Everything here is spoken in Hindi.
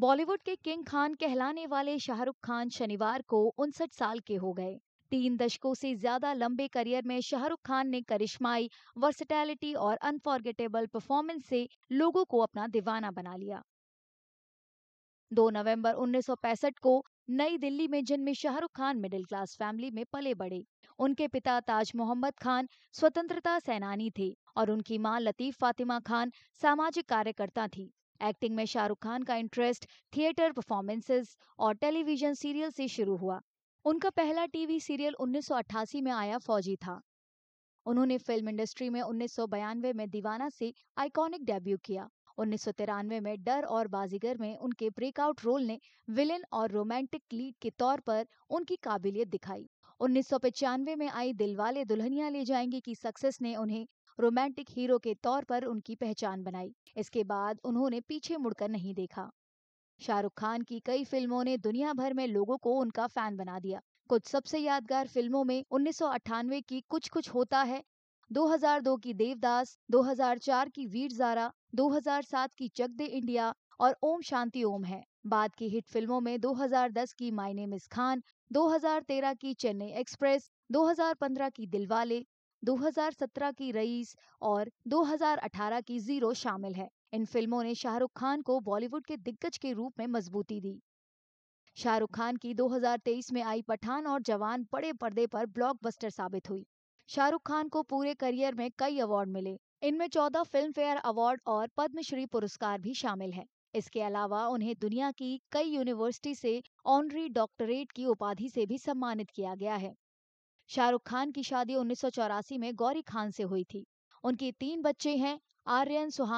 बॉलीवुड के किंग खान कहलाने वाले शाहरुख खान शनिवार को उनसठ साल के हो गए तीन दशकों से ज्यादा लंबे करियर में शाहरुख खान ने करिश्माई वर्सिटैलिटी और अनफॉर्गेटेबल परफॉर्मेंस से लोगों को अपना दीवाना बना लिया 2 नवंबर 1965 को नई दिल्ली में जन्मे Shahrukh Khan middle class family में पले बड़े उनके पिता ताज मोहम्मद खान स्वतंत्रता सेनानी थे और उनकी मां लतीफ फातिमा खान सामाजिक कार्यकर्ता थी एक्टिंग में शाहरुख खान का इंटरेस्ट थिएटर परफॉर्मेंसेस और टेलीविजन सीरियल से शुरू हुआ उनका पहला टीवी सीरियल 1988 में आया फौजी था उन्होंने फिल्म इंडस्ट्री में उन्नीस में दीवाना से आइकॉनिक डेब्यू किया उन्नीस में डर और बाजीगर में उनके ब्रेकआउट रोल ने विलेन और रोमांटिक लीड के तौर पर उनकी काबिलियत दिखाई उन्नीस में आई दिलवाले दुल्हनिया ले जाएंगे की सक्सेस ने उन्हें रोमांटिक हीरो के तौर पर उनकी पहचान बनाई इसके बाद उन्होंने पीछे मुड़कर नहीं देखा शाहरुख खान की कई फिल्मों ने दुनिया भर में लोगों को उनका फैन बना दिया कुछ सबसे यादगार फिल्मों में उन्नीस की कुछ कुछ होता है 2002 की देवदास 2004 की वीर जारा 2007 की चक दे इंडिया और ओम शांति ओम है बाद की हिट फिल्मों में 2010 की मायने मिस खान 2013 की चेन्नई एक्सप्रेस 2015 की दिलवाले 2017 की रईस और 2018 की जीरो शामिल है इन फिल्मों ने शाहरुख खान को बॉलीवुड के दिग्गज के रूप में मजबूती दी शाहरुख खान की 2023 में आई पठान और जवान बड़े पर्दे पर ब्लॉकबस्टर साबित हुई शाहरुख खान को पूरे करियर में कई अवार्ड मिले इनमें 14 फिल्म फेयर अवार्ड और पद्मश्री पुरस्कार भी शामिल है इसके अलावा उन्हें दुनिया की कई यूनिवर्सिटी से ऑनरी डॉक्टरेट की उपाधि से भी सम्मानित किया गया है शाहरुख खान की शादी उन्नीस में गौरी खान से हुई थी उनकी तीन बच्चे हैं आर्यन सुहान